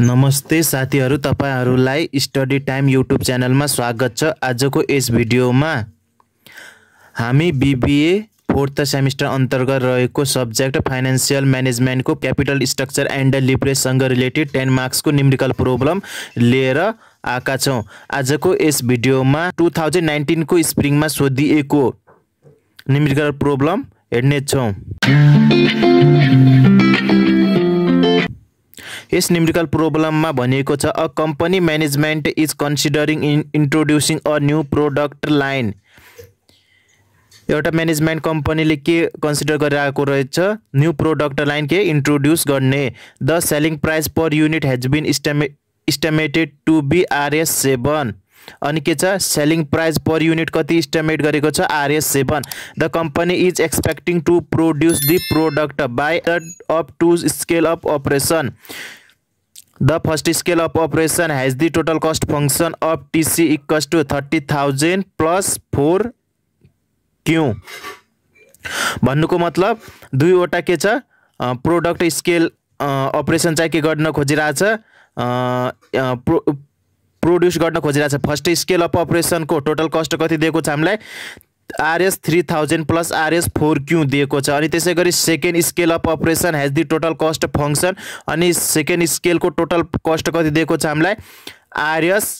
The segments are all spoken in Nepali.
नमस्ते साथीहरू तपाईँहरूलाई स्टडी टाइम युट्युब च्यानलमा स्वागत छ आजको यस भिडियोमा हामी बिबिए फोर्थ सेमिस्टर अन्तर्गत रहेको सब्जेक्ट फाइनेन्सियल म्यानेजमेन्टको क्यापिटल स्ट्रक्चर एन्ड लिभरेजसँग रिलेटेड टेन मार्क्सको निम्रिकल प्रोब्लम लिएर आएका छौँ आजको यस भिडियोमा टु थाउजन्ड नाइन्टिनको स्प्रिङमा सोधिएको प्रोब्लम हेर्ने हेर्नेछौँ यस न्युमेरिकल प्रोब्लममा भनिएको छ a company management is considering in introducing a new product line एउटा म्यानेजमेन्ट कम्पनीले के कन्सिडर गरिरहेको रहेछ न्यू प्रोडक्ट लाइन के इन्ट्रोड्युस गर्ने the selling price per unit has been estima estimated to RS seven अनि के छ सेलिङ प्राइस पर युनिट कति इस्टिमेट गरेको छ RS seven the company is expecting to produce the product by up to scale up operation the first scale up operation has the total cost function of TC equals to thirty thousand plus four Q भन्नुको मतलब दुईवटा के छ प्रोडक्ट स्केल अपरेसन चाहिँ के गर्न खोजिरहेछ प्रो प्रोड्युस गर्न खोजिरहेको छ फर्स्ट स्केल अप अपरेसनको टोटल कस्ट कति दिएको छ हामीलाई RS three thousand plus RS four Q दिएको छ अनि त्यसै गरी second scale up operation has the total cost function अनि सेकेन्ड स्केलको टोटल कस्ट कति दिएको छ हामीलाई आरएस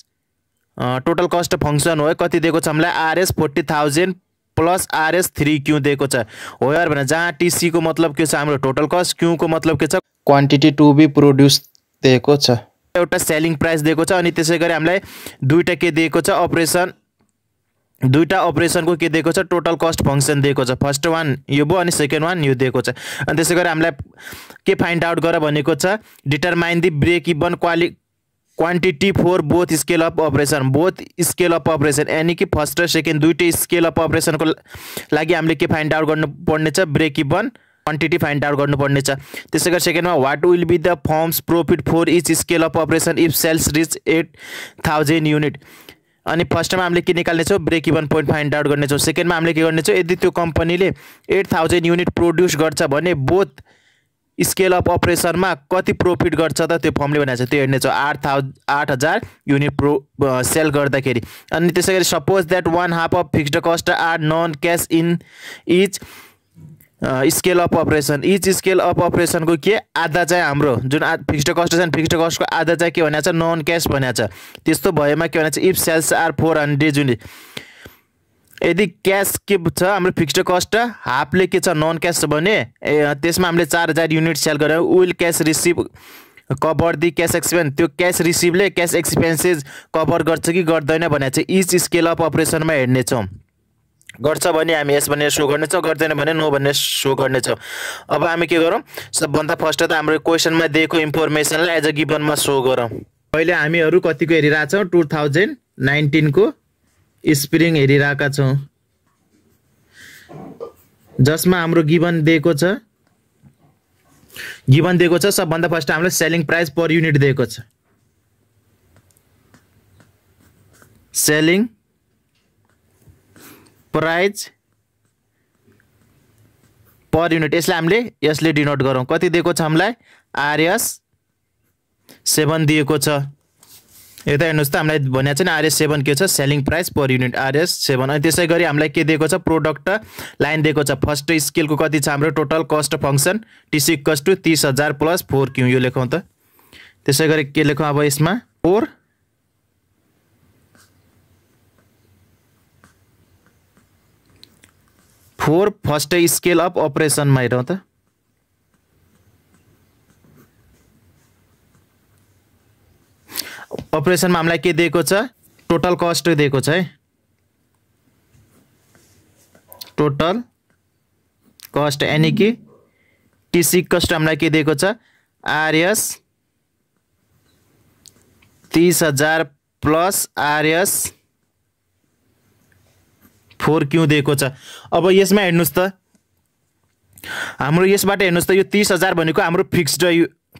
टोटल कस्ट फङ्सन हो कति दिएको छ हामीलाई RS forty thousand plus RS three Q दिएको छ हो यार भने जहाँ टिसीको मतलब के छ हाम्रो टोटल कस्ट क्यूको मतलब के छ क्वान्टिटी टु बी प्रोड्युस दिएको छ एउटा सेलिङ प्राइस दिएको छ अनि त्यसै गरी हामीलाई दुईवटा के दिएको छ अपरेसन दुईवटा अपरेसनको के दिएको छ टोटल कस्ट फङ्सन दिएको छ फर्स्ट वान यो भयो अनि सेकेन्ड वान यो दिएको छ अनि त्यसै गरी हामीलाई के फाइन्ड आउट गर भनेको छ determine the break even quali quantity for both scale up operation both scale up operation यानि कि फर्स्ट र सेकेन्ड दुइटै स्केल अप अपरेसनको लागि हामीले के फाइन्ड आउट गर्नुपर्ने छ break even quantity find out गर्नुपर्नेछ त्यसै गरी सेकेन्डमा what will be the firm's profit for each scale of operation if sales reach eight thousand unit अनि फर्स्टमा हामीले के निकाल्नेछौँ break even point find out गर्नेछौँ सेकेन्डमा हामीले के गर्नेछौँ यदि त्यो कम्पनीले एट थाउजन्ड युनिट प्रोड्युस गर्छ भने बोथ स्केल अफ अपरेसनमा कति प्रोफिट गर्छ त त्यो फर्मले भनेको छ त्यो हेर्नेछौँ आठ थाउ आठ हजार युनिट प्रो सेल गर्दाखेरि अनि त्यसै गरी suppose that one half of fixed cost are non cash in each scale up operation each scale of अपरेसनको के आधा चाहिँ हाम्रो जुन फिक्स्ड कस्ट छ फिक्स्ड कस्टको आधा चाहिँ के भनेको छ नन क्यास भनेको छ त्यस्तो भएमा के भनेको छ if sales are four hundred जुन यदि क्यास के छ हाम्रो फिक्स्ड कस्ट हाफले के छ नन क्यास भने त्यसमा हामीले चार हजार युनिट सेल गऱ्यौँ will cash receive cover the cash expense त्यो क्यास रिसिभले क्यास एक्सपेन्सेस कभर गर्छ कि गर्दैन भने चाहिँ इच स्केल अप अपरेसनमा हेर्नेछौँ गर्छ भने हामी यस भन्ने सो गर्नेछौँ गर्दैन भने नो भन्ने सो गर्नेछौँ अब हामी के गरौँ सबभन्दा फर्स्ट त हाम्रो क्वेसनमा दिएको इन्फर्मेसनलाई एज अ गिभनमा सो गरौँ अहिले हामीहरू कतिको हेरिरहेछौँ टु थाउजन्ड नाइन्टिनको स्प्रिङ हेरिरहेका छौँ जसमा हाम्रो गिभन दिएको छ गिभन दिएको छ सबभन्दा फर्स्ट हामीलाई सेलिङ प्राइस पर युनिट दिएको छ सेलिङ प्राइज पर युनिट यसलाई हामीले यसले डिनोट गरौँ कति दिएको छ हामीलाई आरएस सेभेन दिएको छ यता हेर्नुहोस् त हामीलाई भनेको छ नि आरएस सेभेन के छ selling price per unit RS seven अनि त्यसै गरी हामीलाई के दिएको छ प्रोडक्ट लाइन दिएको छ फर्स्ट स्केलको कति छ हाम्रो total cost function TC cost two तिस हजार प्लस फोर क्यु यो लेखौँ त त्यसै गरी के लेखौँ अब यसमा for for first scale of अपरेसनमा हेरौँ त अपरेसनमा हामीलाई के दिएको छ टोटल कस्ट दिएको छ है टोटल कस्ट यानि कि टिसी कस्ट हामीलाई के दिएको छ आरएस तिस हजार प्लस आरएस फोर क्यु दिएको छ अब यसमा हेर्नुहोस् त हाम्रो यसबाट हेर्नुहोस् त यो तिस हजार भनेको हाम्रो फिक्स्ड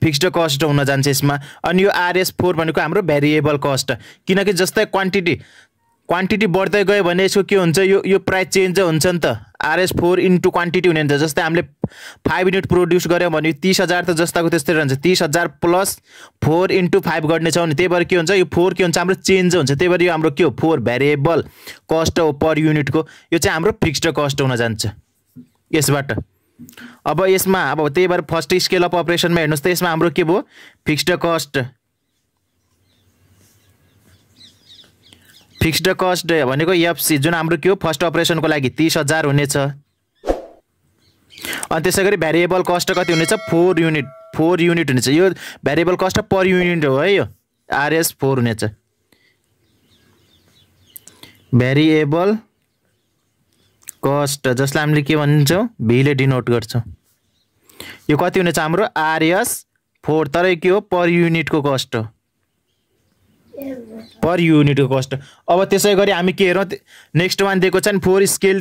फिक्स्ड कस्ट हुन जान्छ यसमा अनि यो आरएस फोर भनेको हाम्रो भेरिएबल कस्ट किनकि जस्तै क्वान्टिटी क्वान्टिटी बढ्दै गयो भने यसको के हुन्छ यो यो प्राइस चेन्ज हुन्छ नि त आरएस फोर इन्टु क्वान्टिटी हुने हुन्छ जस्तै हामीले फाइभ युनिट प्रोड्युस गऱ्यौँ भने तिस हजार त जस्ताको त्यस्तै रहन्छ तिस हजार प्लस फोर इन्टु फाइभ गर्नेछौँ भने त्यही भएर के हुन्छ यो फोर के हुन्छ हाम्रो चेन्ज हुन्छ त्यही भएर यो हाम्रो के हो फोर भेरिएबल कस्ट हो पर युनिटको यो चाहिँ हाम्रो फिक्स्ड कस्ट हुन जान्छ यसबाट अब यसमा अब त्यही भएर फर्स्ट स्केल अफ अपरेसनमा हेर्नुहोस् त यसमा हाम्रो के भयो फिक्स्ड कस्ट फिक्स्ड कस्ट भनेको एफसी जुन हाम्रो के हो फर्स्ट अपरेसनको लागि तिस हजार हुनेछ अनि त्यसै गरी भ्यारिएबल कस्ट कति हुनेछ फोर युनिट फोर युनिट हुनेछ यो भेरिएबल कस्ट पर युनिट हो है यो आरएस फोर हुनेछ भेरिएबल कस्ट जसलाई हामीले के भन्छौँ भीले डिनोट गर्छौँ यो कति हुनेछ हाम्रो आरएस फोर तर के हो पर युनिटको कस्ट हो पर युनिटको कस्ट अब त्यसै गरी हामी के हेरौँ नेक्स्ट वान दिएको छ नि for scale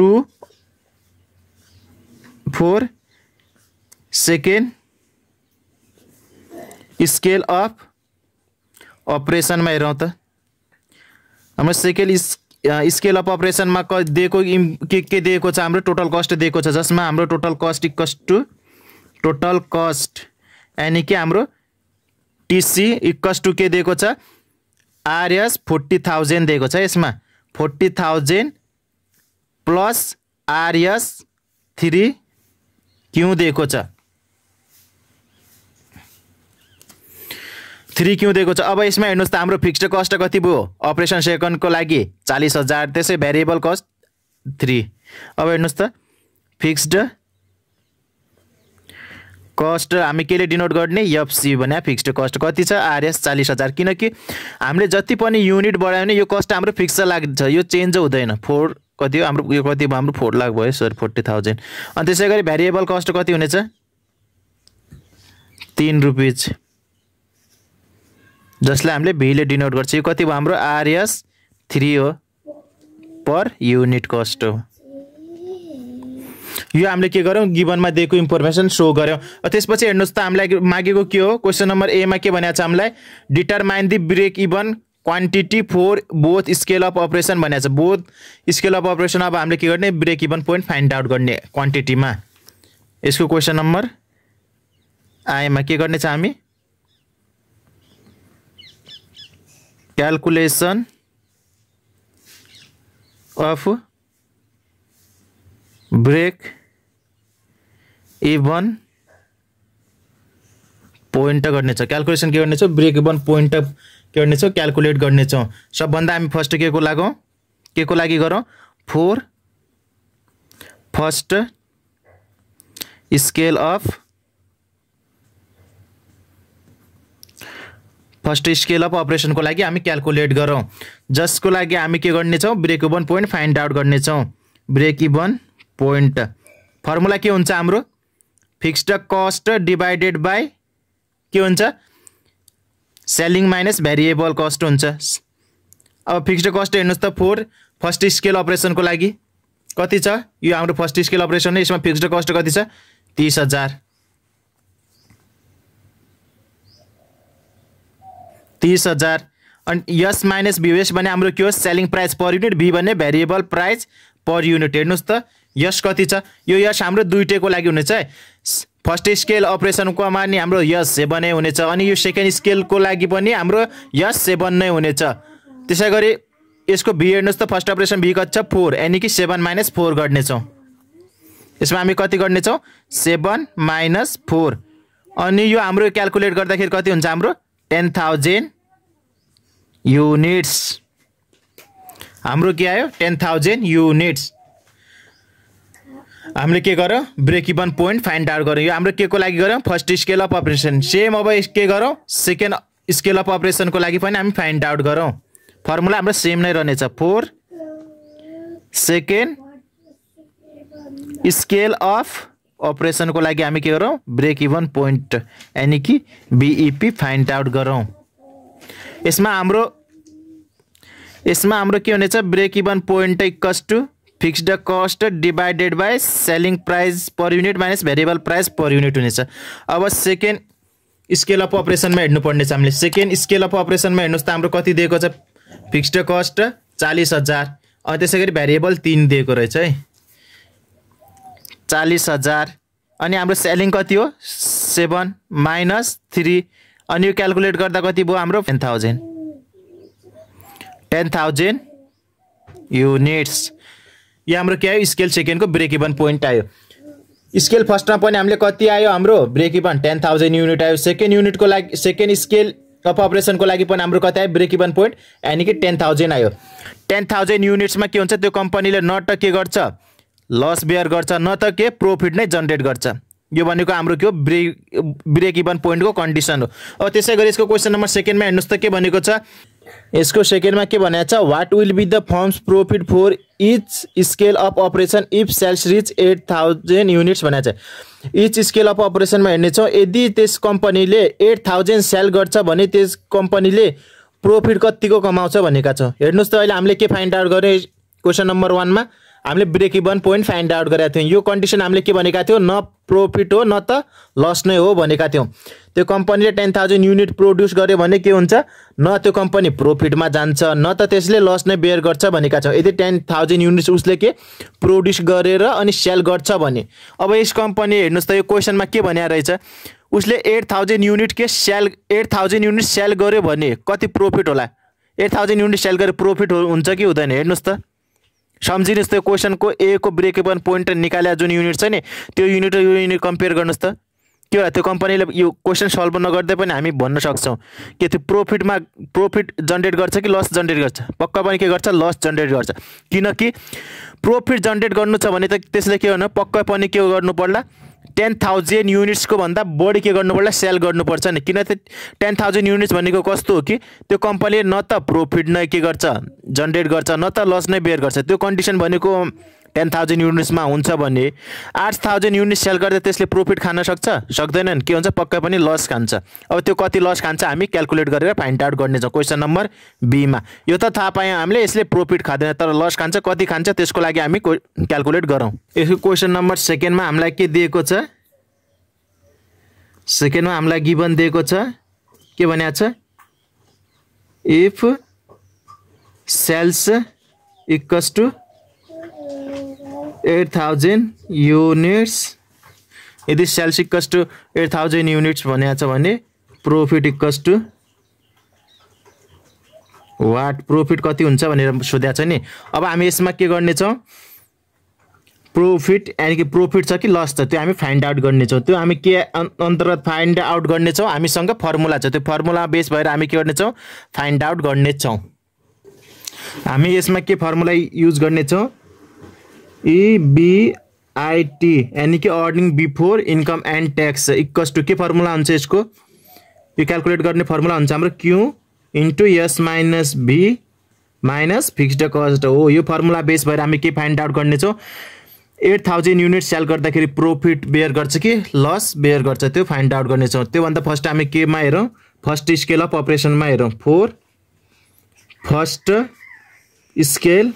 two for second scale of अपरेसनमा हेरौँ त हाम्रो सेकेन्ड स्केल अफ अपरेसनमा क दिएको के के दिएको छ हाम्रो टोटल कस्ट दिएको छ जसमा हाम्रो total cost equals to total cost यानि कि हाम्रो टिसी इक्वस टु के दिएको छ आरएस फोर्टी थाउजन्ड दिएको छ यसमा forty thousand plus RS three Q दिएको छ थ्री क्यु दिएको छ अब यसमा हेर्नुहोस् त हाम्रो फिक्स्ड कस्ट कति भयो अपरेसन सेकेन्डको लागि चालिस हजार त्यसै भेरिएबल कस्ट थ्री अब हेर्नुहोस् त फिक्स्ड कस्ट हामी केले डिनोट गर्ने एफसी भने फिक्स्ड कस्ट कति छ आरएस चालिस हजार किनकि हामीले जति पनि युनिट बढायो भने यो कस्ट हाम्रो फिक्स लाग्छ यो चेन्ज हुँदैन फोर कति हो हाम्रो यो कति हाम्रो फोर लाख भयो सर फोर्टी थाउजन्ड अनि त्यसै गरी भेरिएबल कस्ट कति हुनेछ तिन रुपिज जसले हामीले भीले डिनोट गर्छ यो कति भयो हाम्रो आरएस थ्री हो पर युनिट कस्ट हो यो हामीले के गर्यौँ गिभनमा दिएको इन्फर्मेसन सो गऱ्यौँ त्यसपछि हेर्नुहोस् त हामीलाई मागेको के हो क्वेसन नम्बर एमा के भनेको छ हामीलाई determine the break even quantity for both scale of operation भनेको छ बोथ स्केल अफ अपरेसन अब हामीले के गर्ने break even point find out गर्ने क्वान्टिटीमा यसको क्वेसन नम्बर आएमा के गर्ने छ हामी calculation of break a point गर्नेछौँ क्यालकुलेसन के गर्नेछौँ ब्रेक वान पोइन्ट के गर्नेछौँ क्यालकुलेट गर्नेछौँ सबभन्दा हामी फर्स्ट के को लागौँ के को लागि गरौँ for first scale of first scale of अपरेसनको लागि हामी क्यालकुलेट गरौँ जसको लागि हामी के गर्नेछौँ break even point find out गर्नेछौँ ब्रेक इभन पोइन्ट फर्मुला के हुन्छ हाम्रो फिक्स्ड कस्ट डिभाइडेड बाई के हुन्छ सेलिङ माइनस भेरिएबल कस्ट हुन्छ अब फिक्स्ड कस्ट हेर्नुहोस् त फोर फर्स्ट स्केल अपरेसनको लागि कति छ यो हाम्रो फर्स्ट स्केल अपरेसन नै यसमा फिक्स्ड कस्ट कति छ तिस हजार तिस हजार अनि यस माइनस भिएस भने हाम्रो के हो selling price per unit B भने भेरिएबल प्राइस पर युनिट हेर्नुहोस् त यस कति छ यो यस हाम्रो दुइटैको लागि हुनेछ फर्स्ट स्केल अपरेसनको मानि हाम्रो यस सेभेन नै हुनेछ अनि यो सेकेन्ड स्केलको लागि पनि हाम्रो यस सेभेन नै हुनेछ त्यसै गरी यसको भी हेर्नुहोस् त फर्स्ट अपरेसन भी कति छ फोर यानि कि सेभेन माइनस फोर गर्नेछौँ यसमा हामी कति गर्नेछौँ सेभेन माइनस फोर अनि यो हाम्रो क्यालकुलेट गर्दाखेरि कति हुन्छ हाम्रो टेन थाउजन्ड युनिट्स हाम्रो के आयो टेन थाउजन्ड युनिट्स हामीले के गर्यो break even point find out गऱ्यौँ यो हाम्रो के को लागि गऱ्यौँ first scale of operation same अब के गरौँ सेकेन्ड स्केल अफ अपरेसनको लागि पनि हामी फाइन्ड आउट गरौँ फर्मुला हाम्रो सेम नै रहनेछ फोर सेकेन्ड स्केल अफ अपरेसनको लागि हामी के गरौँ ब्रेक इभन पोइन्ट यानि कि बिइपी फाइन्ड आउट गरौँ यसमा हाम्रो यसमा हाम्रो के हुनेछ break even point equals to fixed cost divided by selling price per unit minus variable price per unit हुनेछ अब सेकेन्ड स्केल अफ अपरेसनमा हेर्नुपर्नेछ हामीले सेकेन्ड स्केल अफ अपरेसनमा हेर्नुहोस् त हाम्रो कति दिएको छ फिक्स्ड कस्ट चालिस हजार अनि त्यसै गरी भेरिएबल तिन दिएको रहेछ है चालिस हजार अनि हाम्रो सेलिङ कति हो सेभेन माइनस थ्री अनि यो क्यालकुलेट गर्दा कति भयो हाम्रो ten thousand ten thousand units यो हाम्रो के आयो स्केल सेकेन्डको ब्रेक इभन पोइन्ट आयो स्केल फर्स्टमा पनि हामीले कति आयो हाम्रो break even ten thousand unit आयो सेकेन्ड युनिटको लागि सेकेन्ड स्केल अफ अपरेसनको लागि पनि हाम्रो कति आयो ब्रेक इभन पोइन्ट यानि कि टेन थाउजन्ड आयो टेन थाउजन्ड युनिट्समा के हुन्छ त्यो कम्पनीले न त के गर्छ लस बेयर गर्छ न त के प्रोफिट नै जनरेट गर्छ यो भनेको हाम्रो के हो ब्रेक ब्रेक इभन पोइन्टको कन्डिसन हो अब त्यसै गरी यसको क्वेसन नम्बर सेकेन्डमा हेर्नुहोस् त के भनेको छ यसको सेकेन्डमा के भनेको छ what will be the firm's profit for each scale of operation if sales reach eight thousand units भनेको छ इच स्केल अफ अपरेसनमा हेर्नेछौँ यदि त्यस कम्पनीले एट थाउजन्ड सेल गर्छ भने त्यस कम्पनीले प्रोफिट कतिको कमाउँछ भनेका छौँ हेर्नुहोस् त अहिले हामीले के फाइन्ड आउट गऱ्यौँ क्वेसन नम्बर वानमा हामीले break even point find out गरेका थियौँ यो कन्डिसन हामीले के भनेका थियौँ न प्रोफिट हो न त लस नै हो भनेका थियौँ त्यो कम्पनीले टेन थाउजन्ड युनिट प्रोड्युस गर्यो भने के हुन्छ न त्यो कम्पनी प्रोफिटमा जान्छ न त त्यसले लस नै बेयर गर्छ भनेका छौँ यदि टेन थाउजन्ड युनिट्स उसले के प्रोड्युस गरेर अनि सेल गर्छ भने अब यस कम्पनी हेर्नुहोस् त यो क्वेसनमा के भन्या रहेछ उसले एट थाउजन्ड युनिट के sale eight thousand unit sale गर्यो भने कति प्रोफिट होला एट थाउजन्ड युनिट सेल गरे प्रोफिट हुन्छ कि हुँदैन हेर्नुहोस् त सम्झिनुहोस् त्यो क्वेसनको ए को ब्रेक इभन पोइन्ट निकाले जुन युनिट छ नि त्यो युनिट र यो युनिट कम्पेयर गर्नुहोस् त के होला त्यो कम्पनीले यो क्वेसन सल्भ नगर्दै पनि हामी भन्न सक्छौँ कि त्यो प्रोफिटमा प्रोफिट जेनेरेट गर्छ कि लस जेनेरेट गर्छ पक्का पनि के गर्छ लस जेनेरेट गर्छ किनकि प्रोफिट जेनेरेट गर्नु छ भने त त्यसले के गर्नु पक्का पनि के गर्नु पर्ला टेन थाउजन्ड युनिट्सको भन्दा बढी के गर्नुपर्छ सेल गर्नुपर्छ नि किन त टेन थाउजन्ड युनिट्स भनेको कस्तो हो कि त्यो कम्पनीले न त प्रोफिट नै के गर्छ जनरेट गर्छ न त लस नै बेयर गर्छ त्यो कन्डिसन भनेको टेन थाउजन्ड युनिट्समा हुन्छ भने आठ थाउजन्ड युनिट सेल गर्दा त्यसले प्रफिट खान सक्छ सक्दैनन् के हुन्छ पक्कै पनि लस खान्छ अब त्यो कति लस खान्छ हामी क्यालकुलेट गरेर फाइन्ड आउट गर्नेछौँ क्वेसन नम्बर बीमा यो त थाहा पायौँ हामीले यसले प्रफिट खाँदैन तर लस खान्छ कति खान्छ त्यसको लागि हामी क्यालकुलेट गरौँ यसको क्वेसन नम्बर सेकेन्डमा हामीलाई के दिएको छ सेकेन्डमा हामीलाई गिभन दिएको छ के भनेको छ if sales equals to eight units यदि sales equals to eight thousand units भनेको छ भने profit equals to what profit कति हुन्छ भनेर सोधेको छ नि अब हामी यसमा के गर्नेछौँ प्रोफिट यानि कि प्रोफिट छ कि लस छ त्यो हामी फाइन्ड आउट गर्नेछौँ त्यो हामी के अन्तर्गत फाइन्ड आउट गर्नेछौँ हामीसँग फर्मुला छ त्यो फर्मुला बेस भएर हामी के गर्नेछौँ फाइन्ड आउट गर्नेछौँ हामी यसमा के फर्मुला युज गर्नेछौँ इबिआइटी e, यानि कि earning before income and tax equals to के फर्मुला हुन्छ यसको यो क्यालकुलेट गर्ने फर्मुला हुन्छ हाम्रो Q into S minus V minus fixed cost हो यो फर्मुला बेस भएर हामी के फाइन्ड आउट गर्नेछौँ एट थाउजन्ड युनिट सेल गर्दाखेरि प्रोफिट बेयर गर्छ कि लस बेयर गर्छ त्यो फाइन्ड आउट गर्नेछौँ त्योभन्दा फर्स्ट हामी केमा हेरौँ फर्स्ट स्केल अफ अपरेसनमा हेरौँ for first scale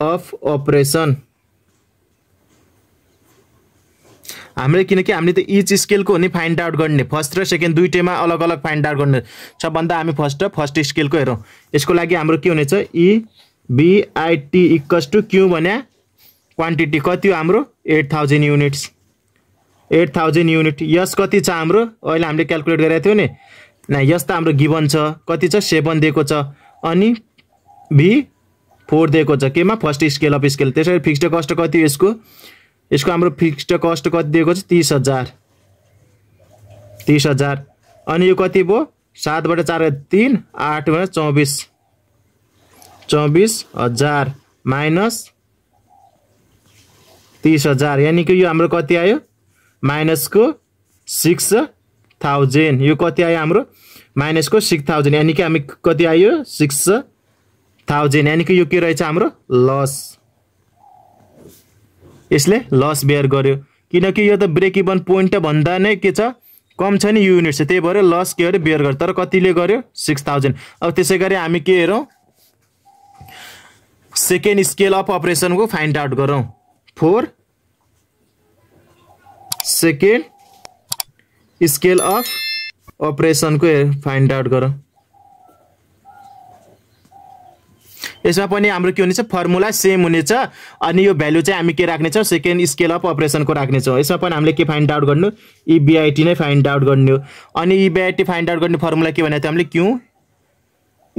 of operation हामीले किनकि हामीले त इच स्केलको नि फाइन्ड आउट गर्ने फर्स्ट र सेकेन्ड दुइटैमा अलग अलग फाइन्ड आउट गर्ने सबभन्दा हामी फर्स्ट र फर्स्ट स्केलको हेरौँ यसको लागि हाम्रो के हुनेछ EBIT equals to Q भने क्वान्टिटी कति हो हाम्रो eight thousand units eight thousand unit यस कति छ हाम्रो अहिले हामीले क्यालकुलेट गरेको थियौँ नि न यस त हाम्रो गिभन छ कति छ सेभेन दिएको छ अनि बी फोर दिएको छ केमा फर्स्ट स्केल अफ स्केल त्यसरी फिक्स्ड कस्ट कति हो यसको यसको हाम्रो फिक्स्ड कस्ट कति दिएको छ तिस हजार तिस हजार अनि यो कति भयो सातबाट चार तिन आठबाट चौबिस चौबिस हजार माइनस तिस हजार यानि कि यो हाम्रो कति आयो माइनसको सिक्स थाउजन्ड यो कति आयो हाम्रो माइनसको सिक्स थाउजन्ड यानि कि हामी कति आयो सिक्स थाउजन्ड यानि कि यो के रहेछ हाम्रो लस यसले लस बेयर गर्यो किनकि यो त ब्रेक इभन पोइन्ट भन्दा नै के छ कम छ नि युनिट छ त्यही भएर लस के अरे बेयर गर्यो तर कतिले गर्यो सिक्स थाउजन्ड अब त्यसै गरी हामी के हेरौँ सेकेन्ड स्केल अफ अपरेसनको फाइन्ड आउट गरौँ फोर सेकेन्ड स्केल अफ अपरेसनको फाइन्ड आउट गरौँ यसमा पनि हाम्रो के हुनेछ फर्मुला सेम हुनेछ अनि यो भ्यालु चाहिँ हामी के राख्नेछौँ सेकेन्ड स्केल अफ अपरेसनको राख्नेछौँ यसमा पनि हामीले के फाइन्ड आउट गर्नु इबिआइटी e नै फाइन्ड आउट गर्नु अनि इबिआइटी फाइन्ड आउट गर्ने फर्मुला के भनेको थियो हामीले Q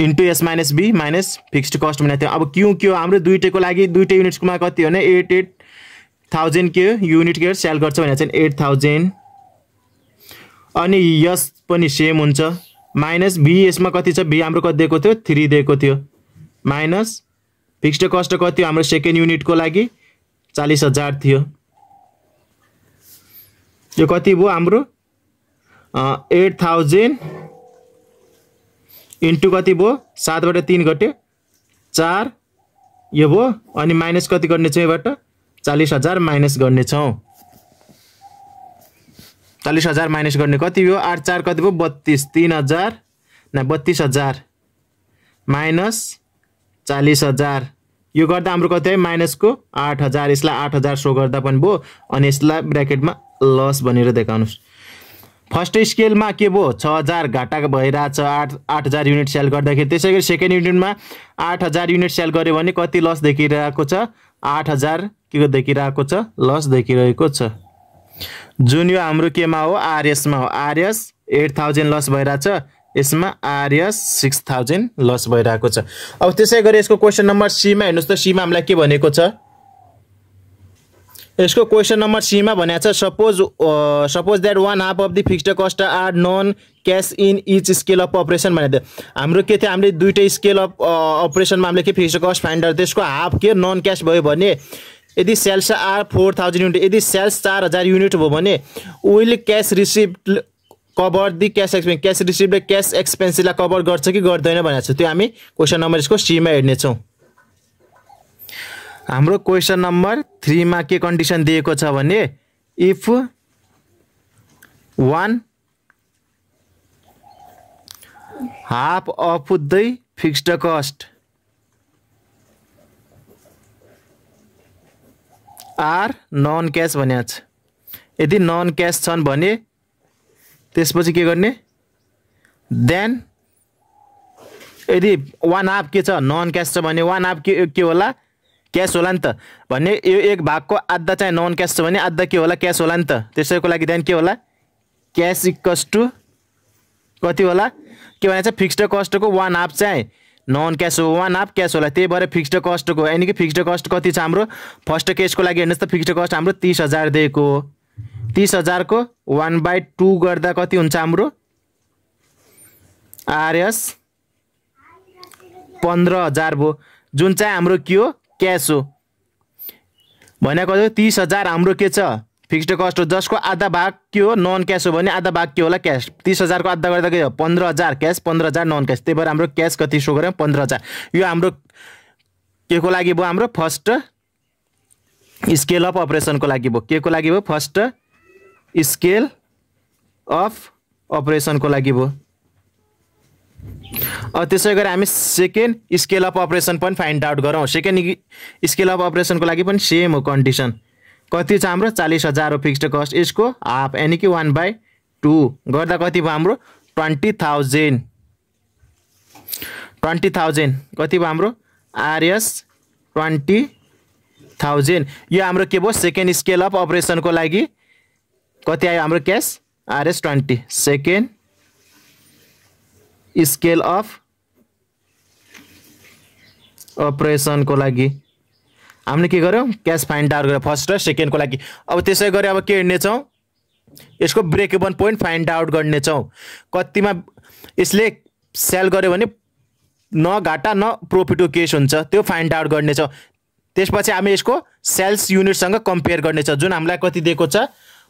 into S minus B minus fixed cost भनेको थियो अब क्यु के हो हाम्रो दुइटैको लागि दुइटै युनिट्समा कति हो भने एट एट थाउजन्ड के युनिट के सेल गर्छ भने चाहिँ एट थाउजन्ड अनि यस पनि सेम हुन्छ माइनस बी यसमा कति छ बी हाम्रो कति दिएको थियो थ्री दिएको थियो माइनस फिक्स्ड कस्ट कति हो हाम्रो सेकेन्ड युनिटको लागि चालिस हजार थियो यो कति भयो हाम्रो एट थाउजन्ड इन्टु कति भयो सातबाट तिन घट्यो चार यो भयो अनि माइनस कति गर्नेछौँ योबाट चालिस हजार माइनस गर्नेछौँ चालिस हजार माइनस गर्ने कति भयो आठ चार कति भयो बत्तिस तिन हजार न बत्तिस हजार माइनस चालिस हजार यो गर्दा हाम्रो कति आयो माइनसको आठ हजार यसलाई आठ हजार सो गर्दा पनि भयो अनि यसलाई ब्राकेटमा लस भनेर देखाउनुहोस् फर्स्ट स्केलमा के भयो छ हजार घाटा भइरहेछ आठ आठ हजार युनिट सेल गर्दाखेरि त्यसै गरी सेकेन्ड युनिटमा आठ हजार युनिट सेल गऱ्यो भने कति लस देखिरहेको छ आठ हजार के देखिरहेको छ लस देखिरहेको छ जुन यो हाम्रो केमा हो आरएसमा हो आरएस एट थाउजन्ड लस भइरहेछ यसमा आरएस सिक्स थाउजन्ड लस भइरहेको छ अब त्यसै गरी यसको क्वेसन नम्बर सीमा हेर्नुहोस् त सीमा हामीलाई के भनेको छ यसको क्वेसन नम्बर सीमा भनेको छ suppose suppose that one half of the fixed cost are non cash in each scale of operation भनेको थियो हाम्रो के थियो हामीले दुइटै स्केल अफ अपरेसनमा हामीले के फिक्स्ड कस्ट फाइन्डर त्यसको हाफ के नन क्यास भयो भने यदि sales are four thousand unit यदि सेल्स चार हजार युनिट भयो भने will cash receive cover the cash expense cash रिसिभले क्यास एक्सपेन्सिसलाई कभर गर्छ कि गर्दैन भनेको छ त्यो हामी क्वेसन नम्बर यसको सीमा हेर्नेछौँ हाम्रो क्वेसन नम्बर थ्रीमा के कन्डिसन दिएको छ भने if one half of the fixed cost are non cash भनिएको छ यदि नन क्यास छन् भने त्यसपछि के गर्ने देन यदि वान हाफ के छ नन क्यास छ भने वान हाफ के के होला क्यास होला नि त भने यो एक भागको आधा चाहिँ नन क्यास छ भने आधा के होला क्यास होला नि त त्यसैको लागि देन के होला क्यास इक्वस टु कति होला के भने चाहिँ फिक्स्ड कस्टको वान हाफ चाहिँ नन क्यास हो वान हाफ क्यास होला त्यही भएर फिक्स्ड कस्टको यानि कि फिक्स्ड कस्ट कति छ हाम्रो फर्स्ट केसको लागि हेर्नुहोस् त फिक्स्ड कस्ट हाम्रो तिस हजार दिएको हो तिस हजारको वान बाई टू गर्दा कति हुन्छ हाम्रो आरएस पन्ध्र हजार भयो जुन चाहिँ हाम्रो के हो क्यास हो भनेको तिस हजार हाम्रो के छ फिक्स्ड कस्ट हो जसको आधा भाग के हो नन क्यास हो भने आधा भाग के होला क्यास तिस हजारको आधा गर्दा के हो पन्ध्र हजार क्यास पन्ध्र हजार नन क्यास त्यही भएर हाम्रो क्यास कति सो गऱ्यौँ पन्ध्र हजार यो हाम्रो के को लागि भयो हाम्रो फर्स्ट स्केल अप अपरेसनको लागि भयो के को लागि भयो फर्स्ट स्केल अफ अपरेसनको लागि भयो त्यसै गरी हामी सेकेन्ड स्केल अफ अपरेसन पनि फाइन्ड आउट गरौँ सेकेन्ड स्केल अफ अपरेसनको लागि पनि सेम हो कन्डिसन कति छ हाम्रो चालिस हजार हो फिक्स्ड कस्ट यसको हाफ यानि कि वान बाई टू गर्दा कति भयो हाम्रो ट्वेन्टी थाउजन्ड ट्वेन्टी थाउजन्ड कति भयो हाम्रो आरएस ट्वेन्टी थाउजन्ड यो हाम्रो के भयो सेकेन्ड स्केल अफ अपरेसनको लागि कति आयो हाम्रो cash RS twenty second scale of अपरेसनको लागि हामीले के गर्यौँ क्यास फाइन्ड आउट गऱ्यौँ फर्स्ट र सेकेन्डको लागि अब त्यसै गरी अब के हिँड्नेछौँ यसको break even point find out गर्नेछौँ कतिमा यसले सेल गर्यो भने न घाटा न प्रोफिटको केस हुन्छ त्यो फाइन्ड आउट गर्नेछौँ त्यसपछि हामी यसको सेल्स युनिटसँग कम्पेयर गर्नेछौँ जुन हामीलाई कति दिएको छ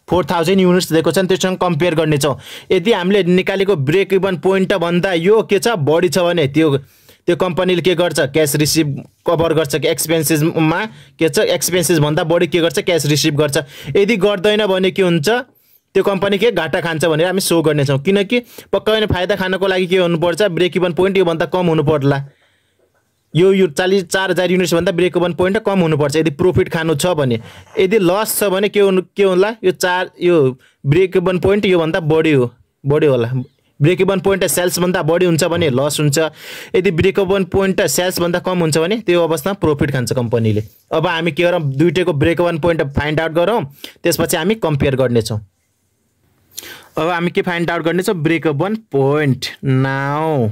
फोर थाउजन्ड युनिट्स दिएको छन् त्योसँग कम्पेयर गर्नेछौँ यदि हामीले निकालेको ब्रेक इभन पोइन्ट भन्दा यो के छ बढी छ भने त्यो त्यो कम्पनीले के गर्छ क्यास रिसिभ कभर गर्छ कि एक्सपेन्सेसमा के छ एक्सपेन्सेसभन्दा बढी के गर्छ क्यास रिसिभ गर्छ यदि गर्दैन भने के हुन्छ त्यो कम्पनी के घाटा खान्छ भनेर हामी सो गर्नेछौँ किनकि पक्कै फाइदा खानको लागि के हुनुपर्छ ब्रेक इभन पोइन्ट योभन्दा कम हुनु पर्ला यो यो चालिस चार हजार युनिट्सभन्दा ब्रेक ओभन पोइन्ट कम हुनुपर्छ यदि प्रफिट खानु छ भने यदि लस छ भने के हुनु के होला यो चार यो ब्रेक ओभन पोइन्ट योभन्दा बढी हो बढी होला ब्रेक ओभन पोइन्ट सेल्सभन्दा बढी हुन्छ भने लस हुन्छ यदि ब्रेक ओभन पोइन्ट सेल्सभन्दा कम हुन्छ भने त्यो अवस्थामा प्रफिट खान्छ कम्पनीले अब हामी के गरौँ दुइटैको break even point find out गरौँ त्यसपछि हामी कम्पेयर गर्नेछौँ अब हामी के फाइन्ड आउट गर्नेछौँ ब्रेक ओभन पोइन्ट नाउ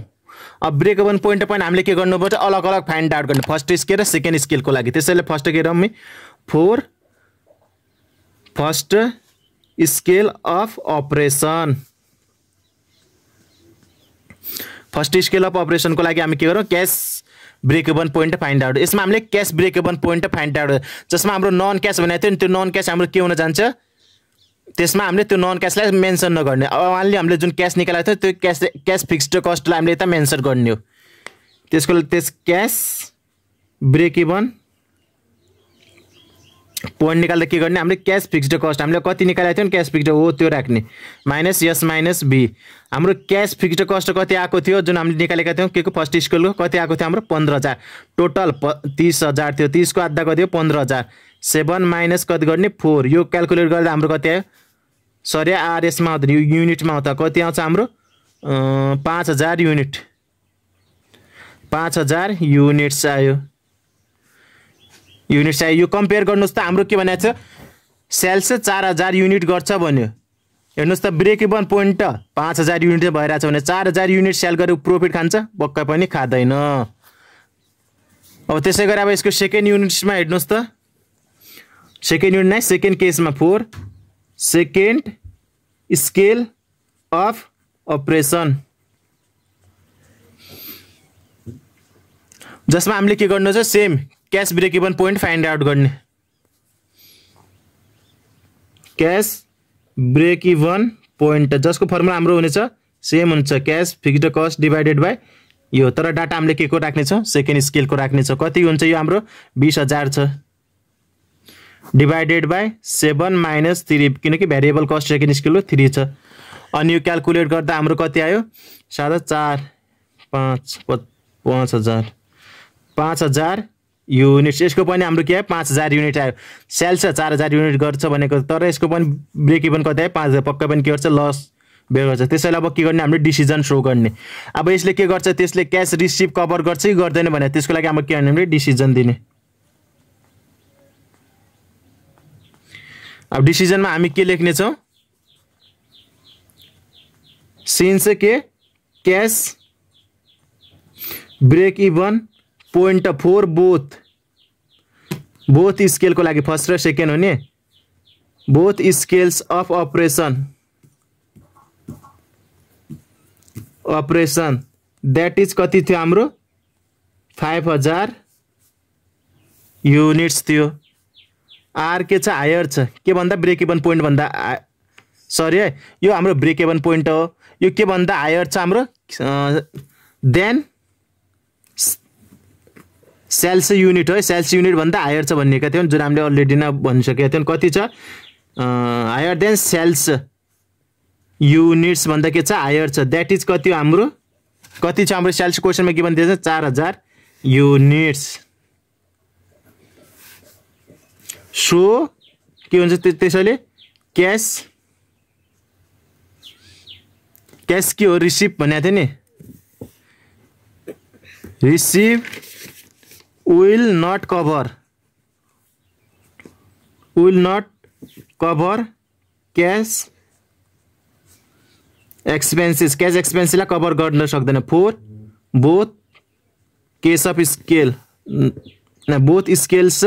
अब ब्रेकअपन पोइन्ट पोइन्ट हामीले के गर्नुपर्छ अलग अलग फाइन्ड आउट गर्नु फर्स्ट स्केल र सेकेन्ड स्केलको लागि त्यसैले फर्स्ट के रमी four first scale of operation first scale of अपरेसनको लागि हामी के गरौँ cash break even point find out यसमा हामीले cash break even point find out जसमा हाम्रो नन क्यास भनेको थियो नि त्यो नन क्यास हाम्रो के हुन जान्छ त्यसमा हामीले त्यो नन क्यासलाई मेन्सन नगर्ने अब उहाँले हामीले जुन क्यास निकालेको थियो त्यो क्यास क्यास फिक्स्ड कस्टलाई हामीले यता मेन्सन गर्ने हो त्यसको त्यस क्यास ब्रेक इभन पोइन्ट निकाल्दा के गर्ने हामीले क्यास फिक्स्ड कस्ट हामीले कति निकालेको थियौँ क्यास फिक्स्ड हो त्यो राख्ने माइनस यस माइनस बी हाम्रो क्यास फिक्स्ड कस्ट कति आएको थियो जुन हामीले निकालेका थियौँ के को फर्स्ट स्कुलको कति आएको थियो हाम्रो पन्ध्र हजार टोटल प तिस हजार थियो तिसको आधा कति हो पन्ध्र हजार सेभेन माइनस कति गर्ने फोर यो क्यालकुलेट गर्दा हाम्रो कति आयो सरी आरएसमा आउँदैन यो युनिटमा आउँदा कति आउँछ हाम्रो पाँच हजार युनिट पाँच हजार युनिट्स आयो युनिट्स आयो यो कम्पेयर गर्नुहोस् त हाम्रो के भनेको छ सेल्स चार हजार युनिट गर्छ भन्यो हेर्नुहोस् त ब्रेक इभन पोइन्ट त पाँच हजार युनिट भइरहेछ भने चार हजार युनिट सेल गरेर प्रफिट खान्छ पक्कै पनि खाँदैन अब त्यसै गरी अब यसको सेकेन्ड युनिट्समा हेर्नुहोस् त सेकेन्ड युनिट नै सेकेन्ड केसमा for second scale of operation जसमा हामीले के गर्नु छ same cash break even point find out गर्ने क्यास ब्रेक इभन पोइन्ट जसको फर्मुला हाम्रो हुनेछ सेम हुन्छ cash fixed cost divided by यो तर डाटा हामीले के को राख्नेछौँ सेकेन्ड स्केलको राख्नेछौँ कति हुन्छ यो हाम्रो बिस हजार छ divided by seven minus three किनकि भेरिएबल कस्ट रहेको स्कुल थ्री छ अनि यो क्यालकुलेट गर्दा हाम्रो कति आयो सादा चार पाँच पाँच हजार पाँच हजार युनिट्स यसको पनि हाम्रो के आयो पाँच हजार युनिट आयो सेल्स छ चार हजार युनिट गर्छ भनेको तर यसको पनि ब्रेक इभन कति आयो पाँच हजार पक्कै पनि के गर्छ लस बेर गर्छ त्यसैले अब के गर्ने हाम्रो डिसिजन सो गर्ने अब यसले के गर्छ त्यसले क्यास रिसिभ कभर गर्छ कि गर्दैन भने त्यसको लागि हाम्रो के गर्ने हामीले डिसिजन दिने अब डिसिजनमा हामी के लेख्नेछौँ सिन्स के cash break even point for both both स्केलको लागि फर्स्ट र सेकेन्ड हो both scales of operation operation that is कति थियो हाम्रो फाइभ हजार युनिट्स थियो आर के छ हायर छ के भन्दा ब्रेक इभन पोइन्ट भन्दा सरी है यो हाम्रो ब्रेक इभन पोइन्ट हो यो के भन्दा हायर छ हाम्रो देन सेल्स युनिट हो सेल्स युनिट भन्दा हायर छ भनिएका थियौँ जुन हामीले अलरेडी नै भनिसकेका थियौँ कति छ हायर देन सेल्स युनिट्स भन्दा के छ हायर छ द्याट इज कति हो हाम्रो कति छ हाम्रो सेल्स क्वेसनमा के भनिदिएछ चार हजार युनिट्स सो के हुन्छ कैश के हो रिसिभ भनेको थिएँ will not cover will not cover cash expenses cash एक्सपेन्सेसलाई कवर कर सकते for both case of scale both scales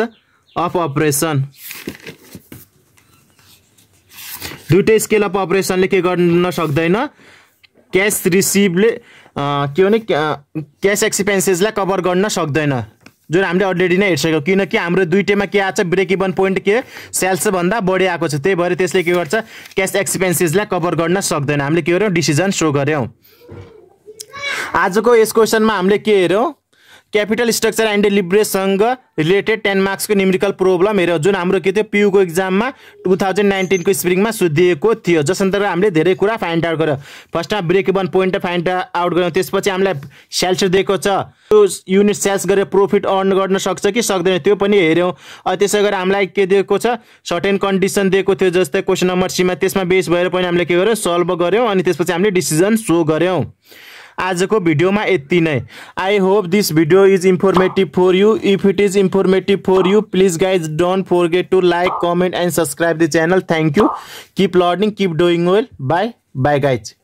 of operation दुइटै स्केल अफ अपरेसनले के गर्न सक्दैन क्यास रिसिभले के भने क्यास एक्सपेन्सेसलाई कभर गर्न सक्दैन जुन हामीले अलरेडी नै हेरिसक्यौँ किनकि हाम्रो दुइटैमा के आएको छ ब्रेक इभन पोइन्ट के सेल्सभन्दा बढी आएको छ त्यही भएर त्यसले के गर्छ क्यास एक्सपेन्सेसलाई कभर गर्न सक्दैन हामीले के गर्यौँ डिसिजन सो गऱ्यौँ आजको यस क्वेसनमा हामीले के हेऱ्यौँ क्यापिटल स्ट्रक्चर एन्ड लिब्रेससँग रिलेटेड टेन मार्क्सको न्युमेरिकल हेर जुन हाम्रो के थियो पियुको इक्जाममा टु थाउजन्ड नाइन्टिनको स्प्रिङमा सुधिएको थियो जस अन्तर्गत हामीले धेरै कुरा फाइन्ड आउट गऱ्यौँ फर्स्टमा break one point find out गऱ्यौँ त्यसपछि हामीलाई सेल्स दिएको छ त्यो युनिट सेल्स गरेर प्रफिट अर्न गर्न सक्छ कि सक्दैन त्यो पनि हेऱ्यौँ त्यसै गरेर हामीलाई के दिएको छ सर्ट कन्डिसन दिएको थियो जस्तै क्वेसन नम्बर सीमा त्यसमा बेस भएर पनि हामीले के गर्यौँ सल्भ गऱ्यौँ अनि त्यसपछि हामीले डिसिजन सो गऱ्यौँ आज को भिडियो में ये ना I hope this video is informative for you if it is informative for you please guys don't get to like comment and subscribe the channel thank you keep learning keep doing well bye bye guys